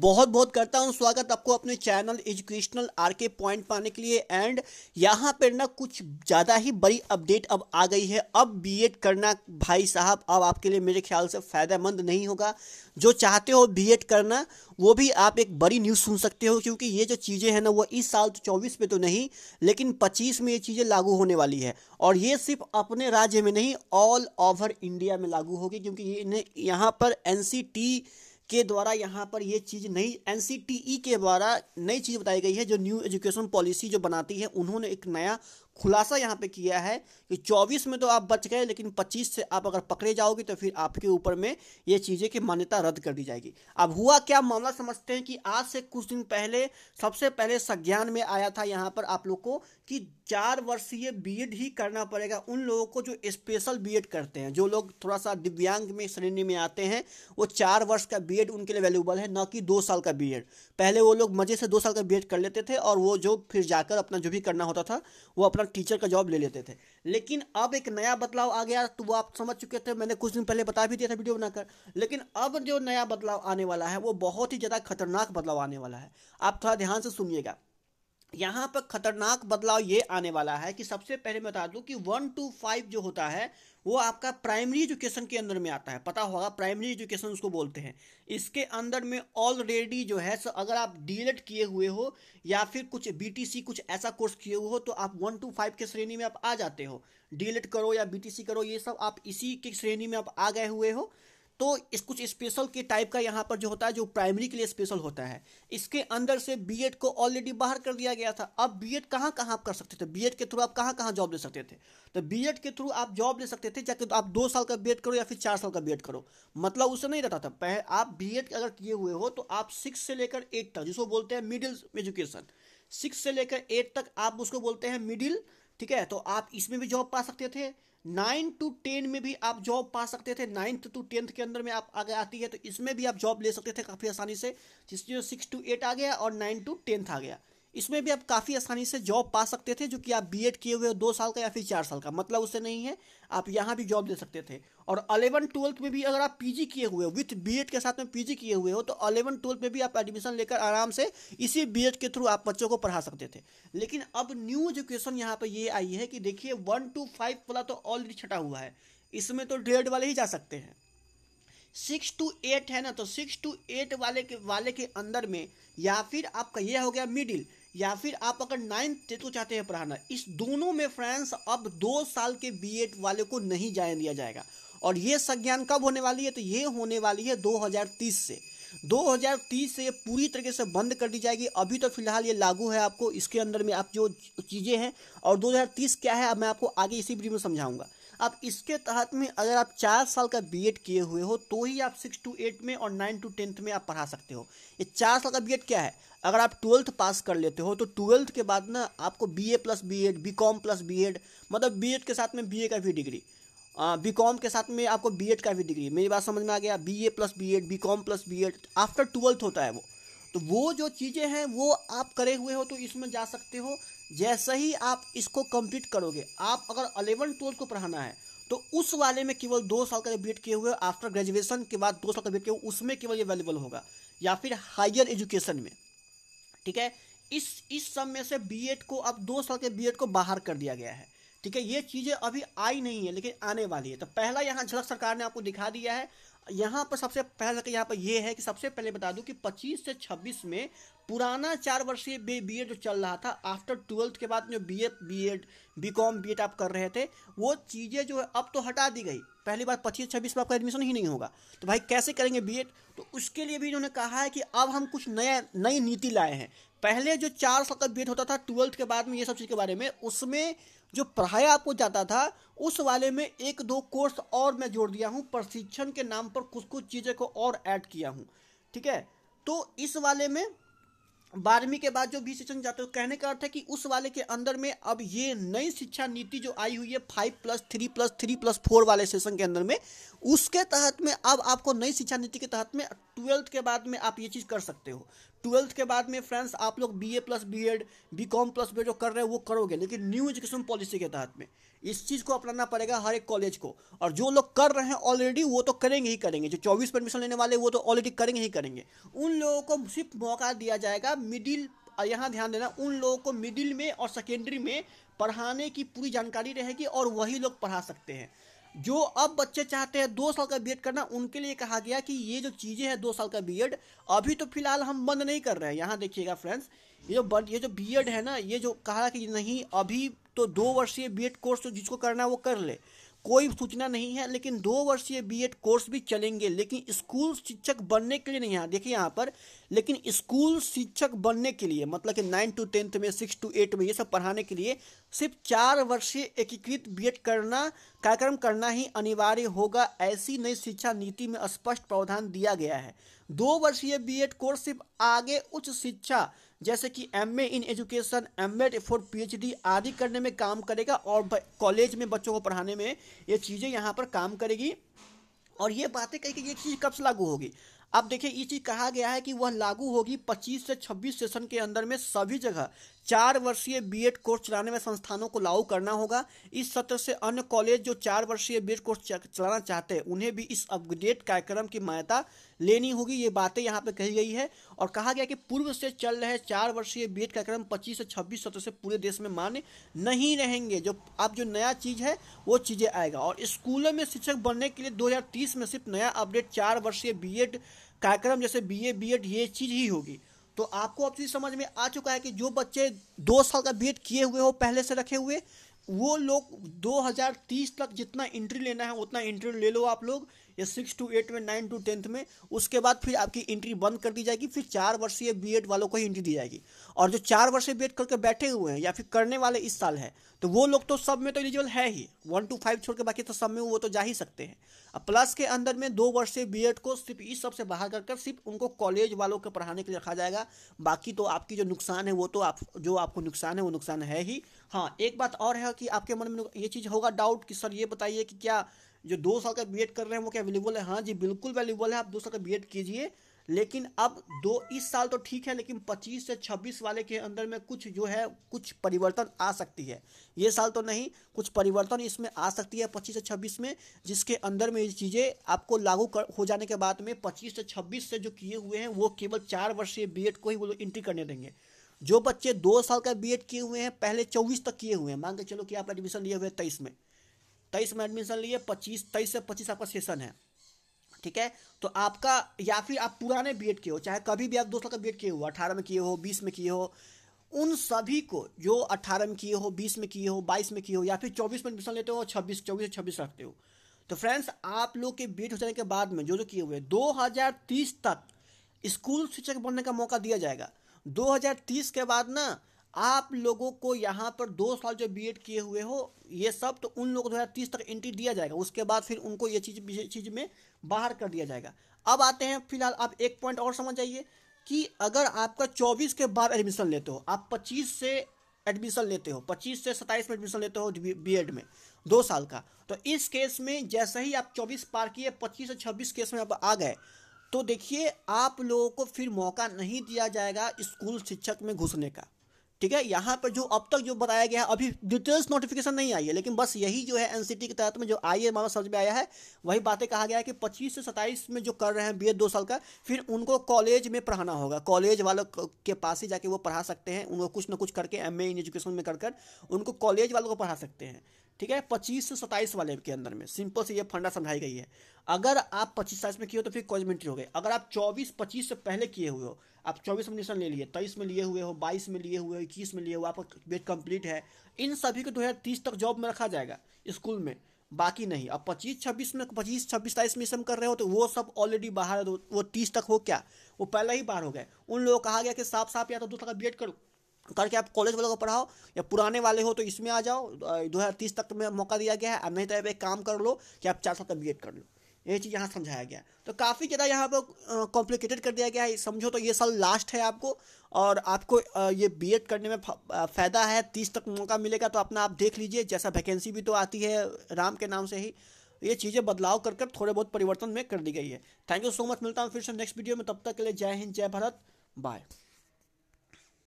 बहुत बहुत करता हूँ स्वागत आपको अपने channel educational R K point पाने के लिए एंड यहाँ पर ना कुछ ज़्यादा ही बड़ी अपडेट अब आ गई है अब बीएड करना भाई साहब अब आपके लिए मेरे ख्याल से फ़ायदेमंद नहीं होगा जो चाहते हो बीएड करना वो भी आप एक बड़ी न्यूज़ सुन सकते हो क्योंकि ये जो चीज़ें हैं ना वो इस साल तो चौबीस में तो नहीं लेकिन पच्चीस में ये चीज़ें लागू होने वाली है और ये सिर्फ अपने राज्य में नहीं ऑल ओवर इंडिया में लागू होगी क्योंकि ये इन्हें यहाँ पर एन के द्वारा यहाँ पर ये चीज़ नई एन e के द्वारा नई चीज़ बताई गई है जो न्यू एजुकेशन पॉलिसी जो बनाती है उन्होंने एक नया खुलासा यहाँ पे किया है कि 24 में तो आप बच गए लेकिन 25 से आप अगर पकड़े जाओगे तो फिर आपके ऊपर में ये चीज़ें की मान्यता रद्द कर दी जाएगी अब हुआ क्या मामला समझते हैं कि आज से कुछ दिन पहले सबसे पहले संज्ञान में आया था यहाँ पर आप लोग को कि चार वर्षीय बीएड ही करना पड़ेगा उन लोगों को जो स्पेशल बीएड करते हैं जो लोग थोड़ा सा दिव्यांग में श्रेणी में आते हैं वो चार वर्ष का बीएड उनके लिए वैल्यूबल है न कि दो साल का बीएड पहले वो लोग मज़े से दो साल का बीएड कर लेते थे और वो जो फिर जाकर अपना जो भी करना होता था वो अपना टीचर का जॉब ले लेते थे लेकिन अब एक नया बदलाव आ गया तो वो आप समझ चुके थे मैंने कुछ दिन पहले बता भी दिया था वीडियो बनाकर लेकिन अब जो नया बदलाव आने वाला है वो बहुत ही ज़्यादा खतरनाक बदलाव आने वाला है आप थोड़ा ध्यान से सुनिएगा यहाँ पर खतरनाक बदलाव ये आने वाला है कि सबसे पहले मैं बता दूँ कि वन टू फाइव जो होता है वो आपका प्राइमरी एजुकेशन के अंदर में आता है पता होगा प्राइमरी एजुकेशन उसको बोलते हैं इसके अंदर में ऑलरेडी जो है सो अगर आप डीएलएड किए हुए हो या फिर कुछ बीटीसी कुछ ऐसा कोर्स किए हुए हो तो आप वन टू फाइव के श्रेणी में आप आ जाते हो डीएलएड करो या बीटीसी करो ये सब आप इसी के श्रेणी में आप आ गए हुए हो तो इस कुछ स्पेशल के टाइप का यहाँ पर जो होता है जो प्राइमरी के लिए स्पेशल होता है इसके अंदर से बीएड को ऑलरेडी बाहर कर दिया गया था अब बीएड कहाँ कहाँ आप कर सकते थे बीएड के थ्रू आप कहाँ कहाँ जॉब ले सकते थे तो बीएड के थ्रू आप जॉब ले सकते थे चाहे आप दो साल का बी करो या फिर चार साल का बी करो मतलब उससे नहीं रहता था पहले आप बी अगर किए हुए हो तो आप सिक्स से लेकर एट तक जिसको बोलते हैं मिडिल एजुकेशन सिक्स से लेकर एट तक आप उसको बोलते हैं मिडिल ठीक है तो आप इसमें भी जॉब पा सकते थे नाइन टू टेन में भी आप जॉब पा सकते थे नाइन्थ टू टेंथ के अंदर में आप आगे आती है तो इसमें भी आप जॉब ले सकते थे काफ़ी आसानी से जिसमें सिक्स टू एट आ गया और नाइन टू टेंथ आ गया इसमें भी आप काफ़ी आसानी से जॉब पा सकते थे जो कि आप बीएड किए हुए दो साल का या फिर चार साल का मतलब उससे नहीं है आप यहाँ भी जॉब ले सकते थे और अलेवन ट्वेल्थ में भी अगर आप पीजी किए हुए हो विथ बीएड के साथ में पीजी किए हुए हो तो अलेवन ट्वेल्थ में भी आप एडमिशन लेकर आराम से इसी बीएड के थ्रू आप बच्चों को पढ़ा सकते थे लेकिन अब न्यू एजुकेशन यहाँ पर ये आई है कि देखिए वन टू फाइव वाला तो ऑलरेडी छटा हुआ है इसमें तो डेढ़ वाले ही जा सकते हैं सिक्स टू एट है ना तो सिक्स टू एट वाले के वाले के अंदर में या फिर आपका यह हो गया मिडिल या फिर आप अगर नाइन्थ तो चाहते हैं पढ़ाना इस दोनों में फ्रेंड्स अब दो साल के एड वाले को नहीं जाने दिया जाएगा और ये संज्ञान कब होने वाली है तो ये होने वाली है 2030 से 2030 से ये पूरी तरीके से बंद कर दी जाएगी अभी तो फिलहाल ये लागू है आपको इसके अंदर में आप जो चीज़ें हैं और 2030 क्या है अब मैं आपको आगे इसी वीडियो में समझाऊंगा अब इसके तहत में अगर आप चार साल का बी किए हुए हो तो ही आप सिक्स टू एट में और नाइन टू टेंथ में आप पढ़ा सकते हो ये चार साल का बी क्या है अगर आप ट्वेल्थ पास कर लेते हो तो ट्वेल्थ के बाद ना आपको B A plus B com plus ed मतलब बी एड के साथ में बी ए का भी डिग्री बी कॉम के साथ में आपको बी एड का भी डिग्री मेरी बात समझ में आ गया B A plus B ed B com plus B ed after twelfth होता है वो तो वो जो चीज़ें हैं वो आप करे हुए हो तो इसमें जा सकते हो जैसे ही आप इसको कंप्लीट करोगे आप अगर अलेवन ट्वेल्थ को पढ़ाना है तो उस वाले में केवल दो साल का एड किए हुए आफ्टर ग्रेजुएशन के बाद दो साल का एड किए उसमें केवल ये अवेलेबल होगा या फिर हायर एजुकेशन में ठीक है इस इस सब में से एड को अब दो साल के एड को बाहर कर दिया गया है ठीक है ये चीज़ें अभी आई नहीं है लेकिन आने वाली है तो पहला यहाँ झलक सरकार ने आपको दिखा दिया है यहाँ पर सबसे पहला यहाँ पर यह है कि सबसे पहले बता दूं कि 25 से 26 में पुराना चार वर्षीय बी एड जो चल रहा था आफ्टर ट्वेल्थ के बाद जो B ed B ed B com B आप कर रहे थे वो चीज़ें जो है अब तो हटा दी गई पहली बार पच्चीस छब्बीस में आपका एडमिशन ही नहीं होगा तो भाई कैसे करेंगे बी तो उसके लिए भी इन्होंने कहा है कि अब हम कुछ नया नई नीति लाए हैं पहले जो चार साल का बी होता था ट्वेल्थ के बाद में ये सब चीज़ के बारे में उसमें जो पढ़ाया आपको जाता था उस वाले में एक दो कोर्स और मैं जोड़ दिया हूँ प्रशिक्षण के नाम पर कुछ कुछ चीज़ें को और ऐड किया हूँ ठीक है तो इस वाले में बारहवीं के बाद जो भी सेक्शन जाते हो तो कहने का अर्थ है कि उस वाले के अंदर में अब ये नई शिक्षा नीति जो आई हुई है five plus three plus three plus four वाले सेशन के अंदर में उसके तहत में अब आपको नई शिक्षा नीति के तहत में ट्वेल्थ के बाद में आप ये चीज़ कर सकते हो ट्वेल्थ के बाद में फ्रेंड्स आप लोग B A plus B ed B com plus B जो कर रहे हो वो करोगे लेकिन न्यू एजुकेशन पॉलिसी के तहत में इस चीज़ को अपनाना पड़ेगा हर एक कॉलेज को और जो लोग कर रहे हैं ऑलरेडी वो तो करेंगे ही करेंगे जो चौबीस परमिशन लेने वाले वो तो ऑलरेडी करेंगे ही करेंगे उन लोगों को सिर्फ मौका दिया जाएगा मिडिल यहाँ ध्यान देना उन लोगों को मिडिल में और सेकेंडरी में पढ़ाने की पूरी जानकारी रहेगी और वही लोग पढ़ा सकते हैं जो अब बच्चे चाहते हैं दो साल का बी करना उनके लिए कहा गया कि ये जो चीज़ें हैं दो साल का बी अभी तो फिलहाल हम बंद नहीं कर रहे हैं यहाँ देखिएगा फ्रेंड्स ये जो बंद ये जो बी है ना ये जो कहा कि नहीं अभी तो दो वर्षीय बी कोर्स तो जिसको करना है वो कर ले कोई सूचना नहीं है लेकिन दो वर्षीय बीएड कोर्स भी चलेंगे लेकिन स्कूल शिक्षक बनने के लिए नहीं देखिए यहाँ पर लेकिन स्कूल शिक्षक बनने के लिए मतलब कि नाइन टू टेंथ में सिक्स टू एट में ये सब पढ़ाने के लिए सिर्फ चार वर्षीय एकीकृत बीएड करना कार्यक्रम करना ही अनिवार्य होगा ऐसी नई शिक्षा नीति में स्पष्ट प्रावधान दिया गया है दो वर्षीय बी कोर्स सिर्फ आगे उच्च शिक्षा जैसे कि M in education M ed for PhD आदि करने में काम करेगा और कॉलेज में बच्चों को पढ़ाने में ये चीज़ें यहाँ पर काम करेगी और ये बातें कही कि ये चीज़ कब से लागू होगी अब देखिए ये चीज़ कहा गया है कि वह लागू होगी 25 से 26 सेशन के अंदर में सभी जगह चार वर्षीय बीएड कोर्स चलाने में संस्थानों को लागू करना होगा इस सत्र से अन्य कॉलेज जो चार वर्षीय बीएड कोर्स चलाना चाहते हैं उन्हें भी इस अपग्रेड कार्यक्रम की मान्यता लेनी होगी ये बातें यहाँ पे कही गई है और कहा गया कि पूर्व से चल रहे चार वर्षीय बी कार्यक्रम पच्चीस से छब्बीस सत्र से पूरे देश में मान्य नहीं रहेंगे जो अब जो नया चीज़ है वो चीज़ें आएगा और स्कूलों में शिक्षक बनने के लिए दो में सिर्फ नया अपडेट चार वर्षीय बी कार्यक्रम जैसे बी ए ये चीज़ ही होगी तो आपको अब चीज़ समझ में आ चुका है कि जो बच्चे दो साल का बी किए हुए हो पहले से रखे हुए वो लोग 2030 तक जितना इंट्री लेना है उतना एंट्री ले लो आप लोग या सिक्स टू एट में नाइन टू टेंथ में उसके बाद फिर आपकी एंट्री बंद कर दी जाएगी फिर चार वर्षीय बी एड वालों को ही एंट्री दी जाएगी और जो चार वर्षीय बी एड करके बैठे हुए हैं या फिर करने वाले इस साल है तो वो लोग तो सब में तो एलिजिबल है ही वन टू फाइव छोड़ के बाकी तो सब में वो तो जा ही सकते हैं अब प्लस के अंदर में दो वर्षीय बी एड को सिर्फ इस सब से बाहर कर सिर्फ उनको कॉलेज वालों को पढ़ाने के लिए रखा जाएगा बाकी तो आपकी जो नुकसान है वो तो आप जो आपको नुकसान है वो नुकसान है ही हाँ एक बात और है कि आपके मन में ये चीज़ होगा डाउट कि सर ये बताइए कि क्या जो दो साल का बी कर रहे हैं वो क्या अवेलेबल है हाँ जी बिल्कुल वैल्यूबल है आप दो साल का बी कीजिए लेकिन अब दो इस साल तो ठीक है लेकिन 25 से 26 वाले के अंदर में कुछ जो है कुछ परिवर्तन आ सकती है ये साल तो नहीं कुछ परिवर्तन इसमें आ सकती है 25 से 26 में जिसके अंदर में ये चीज़ें आपको लागू कर हो जाने के बाद में 25 से 26 से जो किए हुए हैं वो केवल चार वर्षीय बी को ही वो लोग एंट्री करने देंगे जो बच्चे दो साल का बी किए हुए हैं पहले चौबीस तक किए हुए हैं मान के चलो कि आप एडमिशन लिए हुए तेईस में तेईस में एडमिशन लिए पच्चीस तेईस से पच्चीस आपका सेशन है ठीक है तो आपका या फिर आप पुराने बी के हो चाहे कभी भी आप दो साल का बी किए हो अठारह में किए हो बीस में किए हो उन सभी को जो अट्ठारह में किए हो बीस में किए हो बाईस में किए हो या फिर चौबीस में एडमिशन लेते हो छब्बीस चौबीस से छब्बीस रखते हो तो फ्रेंड्स आप लोग के बीट हो जाने के बाद में जो जो किए हुए 2030 तक स्कूल शिक्षक बनने का मौका दिया जाएगा 2030 के बाद ना आप लोगों को यहाँ पर दो साल जो बी किए हुए हो ये सब तो उन लोगों को दो हज़ार तीस तक एंट्री दिया जाएगा उसके बाद फिर उनको ये चीज़ चीज़ में बाहर कर दिया जाएगा अब आते हैं फिलहाल आप एक पॉइंट और समझ जाइए कि अगर आपका चौबीस के बाद एडमिशन लेते हो आप पच्चीस से एडमिशन लेते हो पच्चीस से सत्ताईस में एडमिशन लेते हो बीएड में दो साल का तो इस केस में जैसे ही आप चौबीस पार किए पच्चीस से छब्बीस केस में आप आ गए तो देखिए आप लोगों को फिर मौका नहीं दिया जाएगा स्कूल शिक्षक में घुसने का ठीक है यहाँ पर जो अब तक जो बताया गया है अभी डिटेल्स नोटिफिकेशन नहीं आई है लेकिन बस यही जो है एनसीटी के तहत में जो आई है मामला समझ में आया है वही बातें कहा गया है कि 25 से 27 में जो कर रहे हैं बीएड दो साल का फिर उनको कॉलेज में पढ़ाना होगा कॉलेज वालों के पास ही जाके वो पढ़ा सकते हैं उनको कुछ ना कुछ करके एम इन एजुकेशन में कर कर उनको कॉलेज वालों को पढ़ा सकते हैं ठीक है पच्चीस से सत्ताईस वाले के अंदर में सिंपल से ये फंडा समझाई गई है अगर आप पच्चीस सत्ताईस में किए हो तो फिर कॉजमेंट्री हो गए अगर आप चौबीस पच्चीस से पहले किए हुए हो आप चौबीस में एडमिशन ले लिए तेईस में लिए हुए हो बाईस में लिए हुए हो इक्कीस में लिए हुए आपका बेट कंप्लीट है इन सभी को दो हज़ार तीस तक जॉब में रखा जाएगा स्कूल में बाकी नहीं अब पच्चीस छब्बीस में पच्चीस छब्बीस सताईस में सम कर रहे हो तो वो सब ऑलरेडी बाहर वो तीस तक हो क्या वो पहले ही बाहर हो गए उन लोगों को कहा गया कि साफ साफ या तो दो तक बी करो करके आप कॉलेज वालों को पढ़ाओ या पुराने वाले हो तो इसमें आ जाओ दो हज़ार तीस तक में मौका दिया गया है अब नहीं तो आप एक काम कर लो कि आप चार साल का बी कर लो ये चीज़ यहाँ समझाया गया तो काफ़ी ज़्यादा यहाँ पर कॉम्प्लिकेटेड कर दिया गया है समझो तो ये साल लास्ट है आपको और आपको ये एड करने में फ़ायदा है तीस तक मौका मिलेगा तो अपना आप देख लीजिए जैसा वैकेंसी भी तो आती है राम के नाम से ही ये चीज़ें बदलाव कर कर थोड़े बहुत परिवर्तन में कर दी गई है थैंक यू सो मच मिलता हूँ फिर से नेक्स्ट वीडियो में तब तक के लिए जय हिंद जय भारत बाय